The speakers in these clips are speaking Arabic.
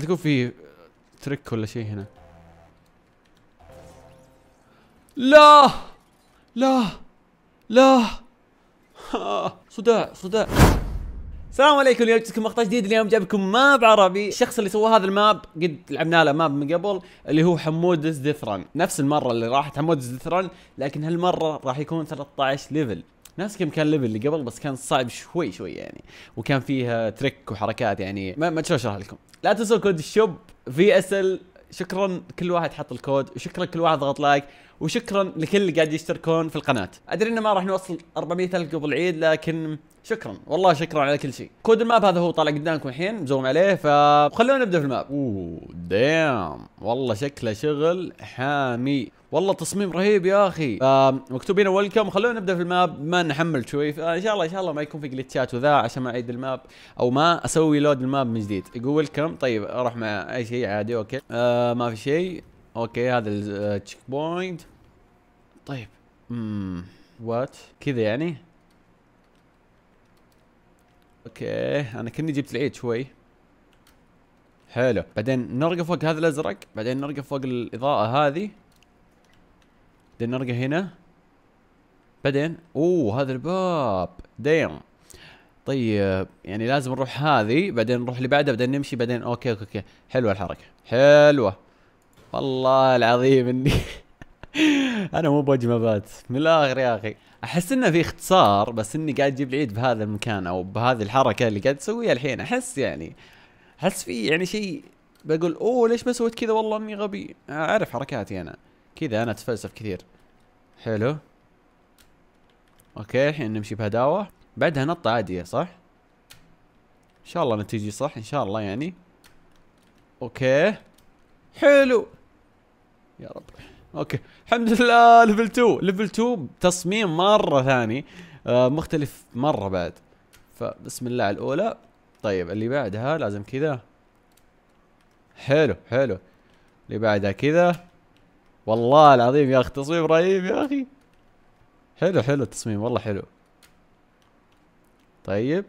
تكون في تريك ولا شيء هنا لا لا لا صداع صداع السلام عليكم اليوم جبتكم مقطع جديد اليوم جايبكم ماب عربي الشخص اللي سوى هذا الماب قد لعبنا له ماب من قبل اللي هو حمود زدثران نفس المره اللي راحت حمود زدثران لكن هالمره راح يكون 13 ليفل ناس كم كان ليفل اللي قبل بس كان صعب شوي شوي يعني وكان فيها تريك وحركات يعني ما ما اشرح لكم لا تنسوا كود الشوب في اس ال شكرا كل واحد حط الكود وشكرا كل واحد ضغط لايك وشكرا لكل اللي قاعد يشتركون في القناه ادري انه ما راح نوصل 400 الف قبل العيد لكن شكرا والله شكرا على كل شيء كود الماب هذا هو طالع قدامكم الحين مزوم عليه فخلونا نبدا في الماب اوه دام والله شكله شغل حامي والله تصميم رهيب يا اخي مكتوب هنا ويلكم خلونا نبدا في الماب ما نحمل شوي آه، ان شاء الله ان شاء الله ما يكون في جلتشات وذا عشان ما اعيد الماب او ما اسوي لود الماب من جديد يقول ويلكم طيب اروح مع اي شيء عادي اوكي آه ما في شيء اوكي هذا التشيك بوينت آه، طيب امم وات كذا يعني اوكي انا كني جبت العيد شوي حلو بعدين نرقى فوق هذا الازرق بعدين نرقى فوق الاضاءه هذه بعدين نرقى هنا بعدين اوه هذا الباب دايم طيب يعني لازم نروح هذه بعدين نروح اللي بعدها بعدين نمشي بعدين اوكي اوكي, أوكي. حلوه الحركه حلوه والله العظيم اني انا مو بوجه مبات من الاخر يا اخي احس انه في اختصار بس اني قاعد اجيب العيد بهذا المكان او بهذه الحركه اللي قاعد تسويها الحين احس يعني احس في يعني شيء بقول اوه ليش ما سويت كذا والله اني غبي اعرف حركاتي انا كذا انا اتفلسف كثير حلو اوكي الحين نمشي بهداوه بعدها نطة عادية صح ان شاء الله نتيجي صح ان شاء الله يعني اوكي حلو يا رب اوكي الحمد لله ليفل 2 ليفل 2 تصميم مره ثاني آه مختلف مره بعد فبسم الله على الاولى طيب اللي بعدها لازم كذا حلو حلو اللي بعدها كذا والله العظيم يا اخي تصميم رهيب يا اخي حلو حلو التصميم والله حلو طيب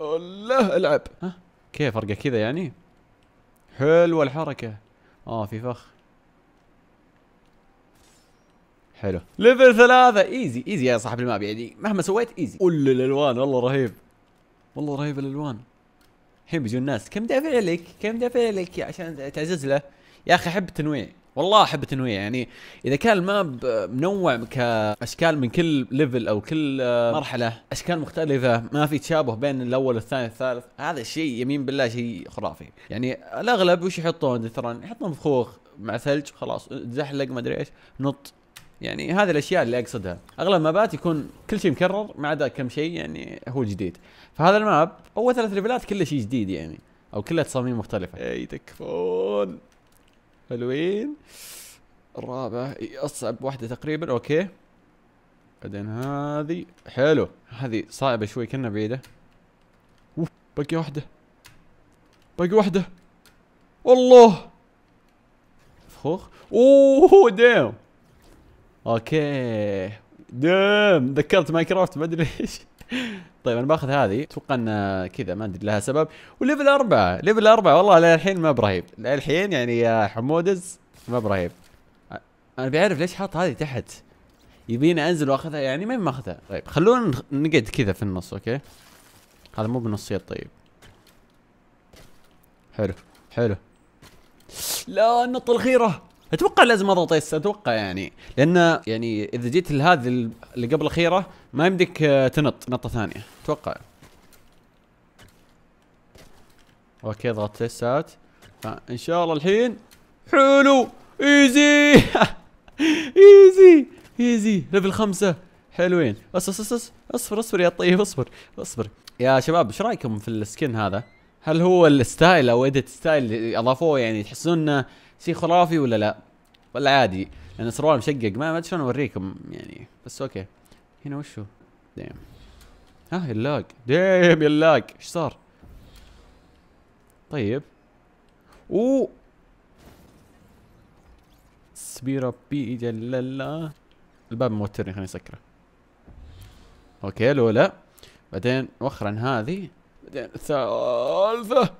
الله العب ها كيف ارقى كذا يعني حلوه الحركه اه في فخ حلو ليفل ثلاثة ايزي ايزي يا صاحب الماب يعني مهما سويت ايزي قل الالوان والله رهيب والله رهيب الالوان الحين بيجون الناس كم دافع لك كم دافع لك عشان تعزز له يا اخي احب التنويع والله احب التنويع يعني اذا كان الماب منوع كاشكال من كل ليفل او كل آه، مرحله اشكال مختلفه ما في تشابه بين الاول والثاني والثالث هذا الشيء يمين بالله شيء خرافي يعني الاغلب وش يحطون مثلا يحطون فخوخ مع ثلج خلاص تزحلق ما ادري ايش نط يعني هذه الاشياء اللي اقصدها اغلب المابات يكون كل شيء مكرر ما عدا كم شيء يعني هو جديد فهذا الماب اول ثلاث ليفلات كله شيء جديد يعني او كلها تصاميم مختلفه اي تكفون حلوين الرابعه اصعب واحده تقريبا اوكي بعدين هذه حلو هذه صعبه شوي كنا بعيده اوف باقي واحده باقي واحده والله فخوخ اوه دام اوكي دام نعم، ذكرت ماينكرافت ما ادري ليش طيب انا باخذ هذه اتوقع ان كذا ما ادري لها سبب وليفل اربعه ليفل اربعه والله للحين ما برهيب للحين يعني يا حمودز ما برهيب انا بعرف ليش حاط هذه تحت يبيني انزل واخذها يعني ما ماخذها طيب خلونا نقعد كذا في النص اوكي هذا مو بنصية طيب حلو حلو لا النطه الخيره اتوقع لازم اضغط اس اتوقع يعني لان يعني اذا جيت لهذه اللي قبل الاخيره ما يمديك آه، تنط نطه ثانيه اتوقع اوكي اضغط تسات آه، ان شاء الله الحين حلو ايزي ايزي ايزي ليفل خمسة حلوين بس بس اصبر اصبر يا طيب اصبر اصبر يا شباب ايش رايكم في السكن هذا؟ هل هو الستايل او اديت ستايل اللي اضافوه يعني تحسون انه شيء خرافي ولا لا ولا عادي لان سروال مشقق ما ادري شلون اوريكم يعني بس اوكي هنا وشو ديم ها اللاج ديم اللاج ايش صار طيب او حسبي بي جل الباب موترني خليني اسكره اوكي لولا بعدين وخر عن هذه بعدين الثالثة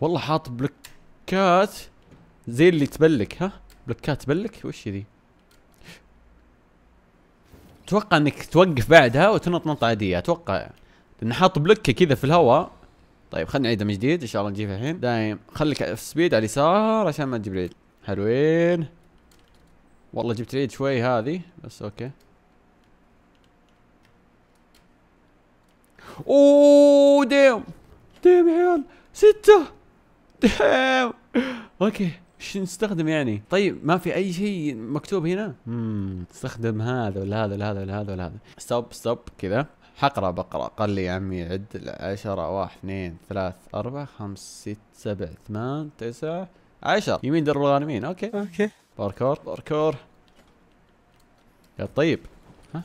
والله حاط بلوكات زي اللي تبلك ها بلوكات تبلك وش ذي اتوقع انك توقف بعدها وتنط نطه عاديه اتوقع لان حاط بلوكه كذا في الهواء طيب خلينا اعيدها من جديد ان شاء الله نجيبها الحين دايم خليك في سبيد على اليسار عشان ما تجيب العيد حلوين والله جبت العيد شوي هذه بس اوكي اوه ديم ديم يا عيال ستة ديم اوكي شو نستخدم يعني طيب ما في اي شيء مكتوب هنا امم استخدم هذا ولا هذا ولا هذا ولا هذا ولا هذا ستوب ستوب كذا حقرا بقرا قال لي يا عمي عد 10 1 2 3 4 5 6 7 8 9 10 يمين درب الغانمين اوكي اوكي باركور باركور يا طيب ها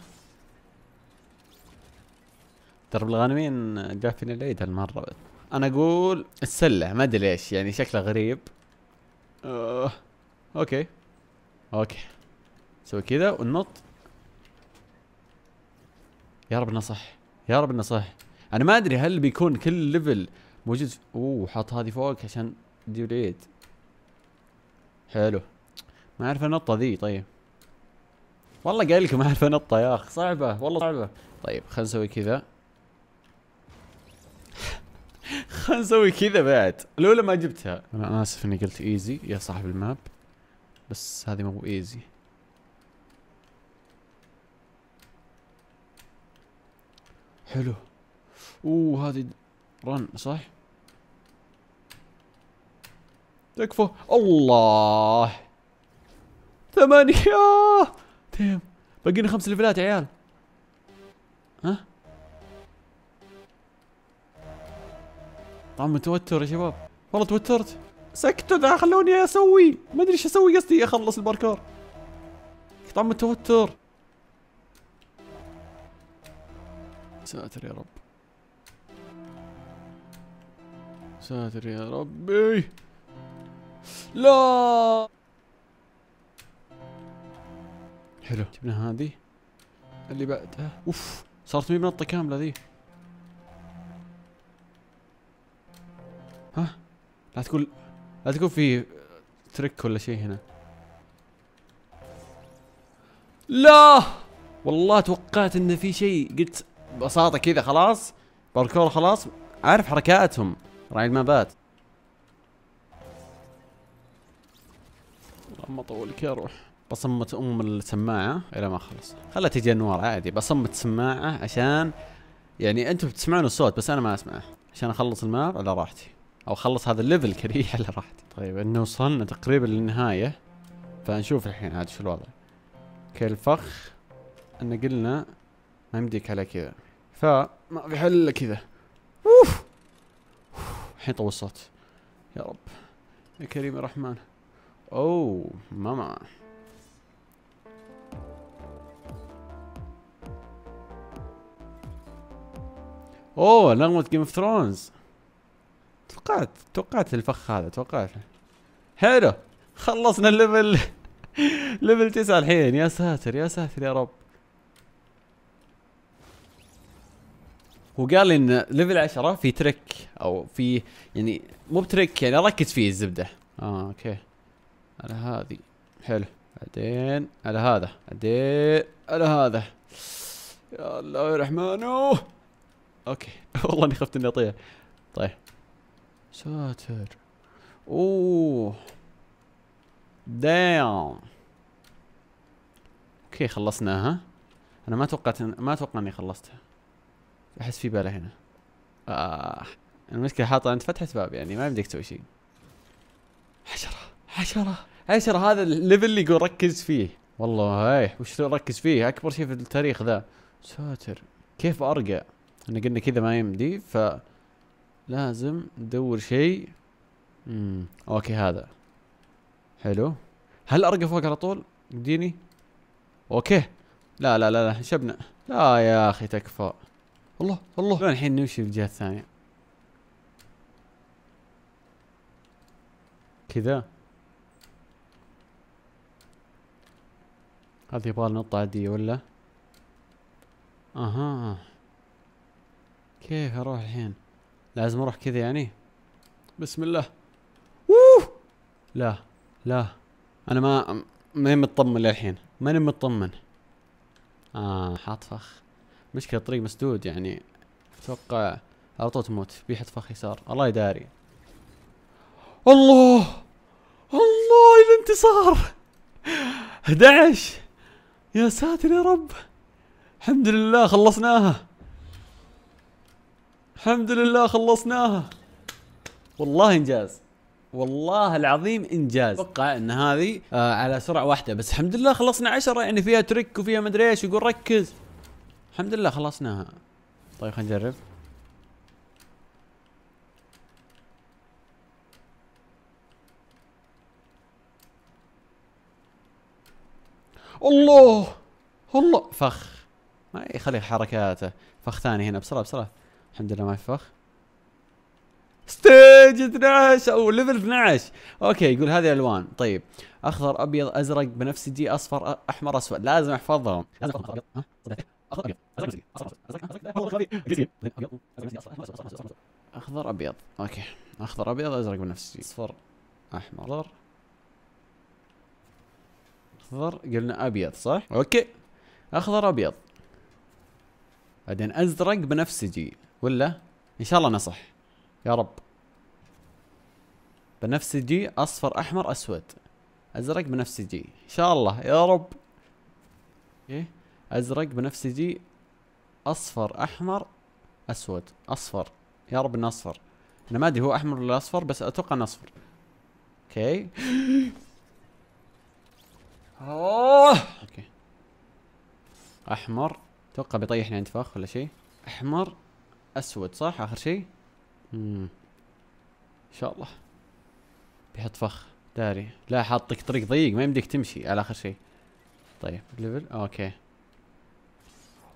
درب الغانمين جافني العيد هالمره انا اقول السله ما ادري ليش يعني شكله غريب آه. اوكي اوكي سوي كذا وننط يا رب انه صح يا رب انه صح انا ما ادري هل بيكون كل ليفل موجود اوه حاط هذه فوق عشان تجيب العيد حلو ما اعرف النطه ذي طيب والله قايل لكم ما اعرف انطه يا اخ صعبه والله صعبه طيب خلينا نسوي كذا خلينا نسوي كذا بعد لولا ما جبتها انا اسف اني قلت ايزي يا صاحب الماب بس هذه مو ايزي حلو اوه هذه رن صح تكفى الله ثمانية تيم باقي لنا خمس ليفلات يا عيال ها طعم متوتر يا شباب والله توترت سكتوا ذا خلوني اسوي ما ادري ايش اسوي قصدي اخلص الباركور طعم متوتر ساتر يا رب ساتر يا ربي لا حلو جبنا هذه اللي بعدها اوف صارت مي منطقه كامله ذي ها لا تقول لا تقول في تريك ولا شيء هنا لا والله توقعت انه في شيء قلت ببساطة كذا خلاص باركور خلاص عارف حركاتهم راعي المابات ما طول يا اروح بصمت ام السماعه الى ما خلص خلها تجي انوار عادي بصمت السماعه عشان يعني انتم بتسمعون الصوت بس انا ما اسمعه عشان اخلص الماب على راحتي او خلص هذا الليفل كريه على راحتي طيب انه وصلنا تقريبا للنهايه فنشوف الحين عاد شو الوضع الفخ ان قلنا ما يمديك على كذا فما في حل الا كذا اوف الحين طول الصوت يا رب يا كريم يا رحمن اوه ماما اوه نغمة جيم اوف ثرونز توقعت توقعت الفخ هذا توقعته حلو خلصنا الليفل ليفل 9 الحين يا ساتر يا ساتر يا رب وقال لي ان ليفل 10 في تريك او في يعني مو بتريك يعني ركز فيه الزبده اه اوكي على هذه حلو بعدين على هذا بعدين على هذا يا الله يا رحمن اوكي والله اني خفت اني اطيح طيب ساتر اوه دام اوكي خلصناها انا ما توقعت ما اتوقع اني خلصتها احس في باله هنا آه. المشكلة حاطة انت فتحة باب يعني ما يمديك تسوي شيء حشرة حشرة حشرة هذا الليفل اللي يقول ركز فيه والله هاي وش ركز فيه اكبر شيء في التاريخ ذا ساتر كيف ارقى احنا قلنا كذا ما يمدي ف لازم ندور شيء امم اوكي هذا حلو هل ارقى فوق على طول يديني اوكي لا لا لا لا شبنا لا يا اخي تكفى الله الله الحين نمشي في الجهه الثانيه كذا هذه يبغى نطة عادية ولا؟ اها كيف اروح الحين؟ لازم اروح كذا يعني بسم الله اوه لا لا انا ما ماني مطمن للحين ماني مطمن اه حاط فخ مشكلة الطريق مسدود يعني اتوقع على طول تموت بيحط فخ يسار الله يداري الله الله الانتصار 11 يا ساتر يا رب الحمد لله خلصناها الحمد لله خلصناها والله انجاز والله العظيم انجاز اتوقع ان هذه آه على سرعه واحده بس الحمد لله خلصنا عشرة يعني فيها تريك وفيها مدري ايش يقول ركز الحمد لله خلصناها طيب خلينا نجرب الله الله فخ ما يخلي حركاته فخ ثاني هنا بسرعه بسرعه الحمد لله ما يفخ ستيج 12 او ليفل 12 اوكي يقول هذه الالوان طيب اخضر ابيض ازرق بنفسجي اصفر احمر اسود لازم احفظهم لازم احفظهم اخضر ابيض اوكي اخضر ابيض ازرق بنفسجي اصفر احمر اخضر قلنا ابيض صح اوكي اخضر ابيض بعدين ازرق بنفسجي ولا ان شاء الله نصح يا رب بنفسجي اصفر احمر اسود ازرق بنفسجي ان شاء الله يا رب ايه ازرق بنفسجي اصفر احمر اسود اصفر يا رب انه اصفر انا ما ادري هو احمر ولا اصفر بس اتوقع انه اصفر اوكي اوه اوكي احمر اتوقع بيطيحني عند فخ ولا شيء احمر اسود صح اخر شيء امم ان شاء الله بيحط فخ داري لا حاطك طريق ضيق ما يمديك تمشي على اخر شيء طيب ليفل اوكي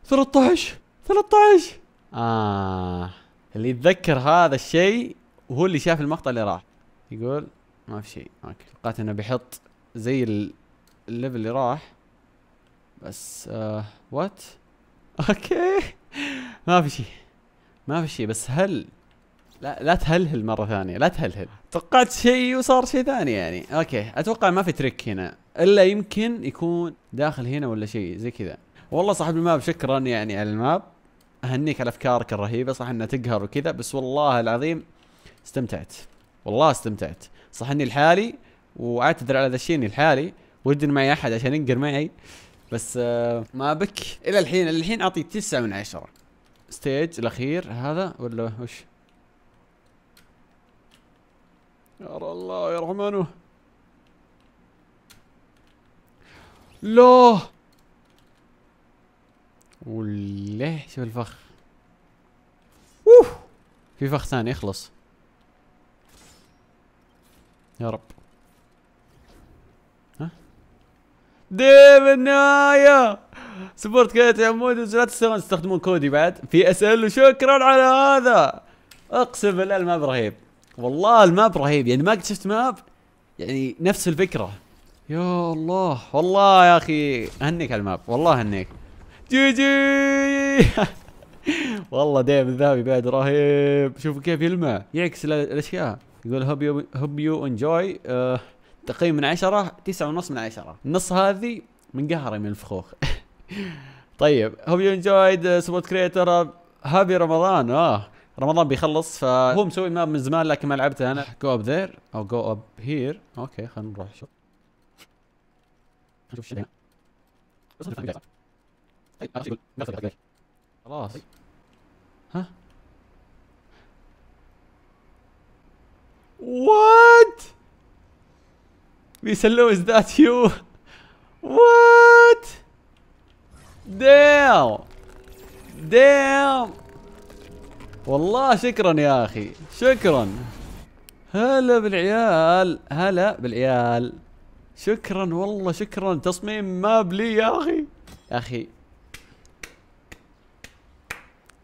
13 13 اه اللي يتذكر هذا الشيء وهو اللي شاف المقطع اللي راح يقول ما في شيء اوكي توقعت انه بيحط زي الليفل اللي راح بس آه وات اوكي ما في شيء ما في شيء بس هل لا لا تهلهل مره ثانيه لا تهلهل توقعت شيء وصار شيء ثاني يعني اوكي اتوقع ما في تريك هنا الا يمكن يكون داخل هنا ولا شيء زي كذا والله صاحب الماب شكرا يعني على الماب اهنيك على افكارك الرهيبه صح انها تقهر وكذا بس والله العظيم استمتعت والله استمتعت صح اني لحالي واعتذر على ذا الشيء اني لحالي ودي معي احد عشان ينقر معي بس آه، ما بك الى الحين الى الحين اعطي تسعة من عشرة ستيج الاخير هذا ولا وش يا الله يا رحمنه لا وليه شوف الفخ اوه في فخ ثاني اخلص يا رب ديم النهايه سبورت كيت يا عمود لا تنسون تستخدمون كودي بعد في اس ال وشكرا على هذا اقسم بالله الماب رهيب والله الماب رهيب يعني ما قد شفت ماب يعني نفس الفكره يا الله والله يا اخي اهنيك على الماب والله اهنيك جي جي والله ديم الذهبي بعد رهيب شوفوا كيف يلمع يعكس الاشياء يقول هوب يو هوب يو انجوي تقييم من عشرة تسعة ونص من عشرة النص هذه منقهرة من الفخوخ طيب هوب يو انجويد سبوت كريتر هابي رمضان اه رمضان بيخلص فهو مسوي ماب من زمان لكن ما لعبته انا جو اب ذير او جو اب هير اوكي خلينا نروح شوف نشوف طيب، خلاص طيب. ها وات بيسلو از ذات يو وات What? Damn. والله شكرا يا اخي شكرا هلا بالعيال هلا بالعيال شكرا والله شكرا تصميم ماب لي يا اخي اخي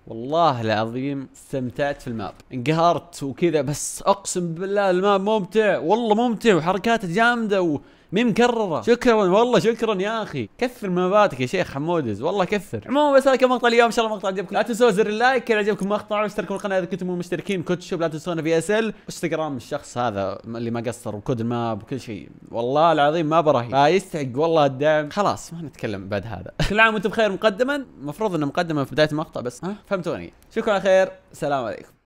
والله العظيم استمتعت في الماب انقهرت وكذا بس اقسم بالله الماب ممتع والله ممتع وحركاته جامده و... مي مكرره شكرا والله شكرا يا اخي كثر من مباتك يا شيخ حمودز والله كثر عموما بس هذا كان مقطع اليوم ان شاء الله مقطع عجبكم لا تنسوا زر اللايك اذا عجبكم المقطع واشتركوا بالقناه اذا كنتم مشتركين كود شوب لا تنسونا في اس ال انستغرام الشخص هذا اللي ما قصر وكود الماب وكل شيء والله العظيم ما برهي آه، يستحق والله الدعم خلاص ما نتكلم بعد هذا كل عام وانتم بخير مقدما المفروض انه مقدمه في بدايه المقطع بس ها فهمتوني شكرا خير السلام عليكم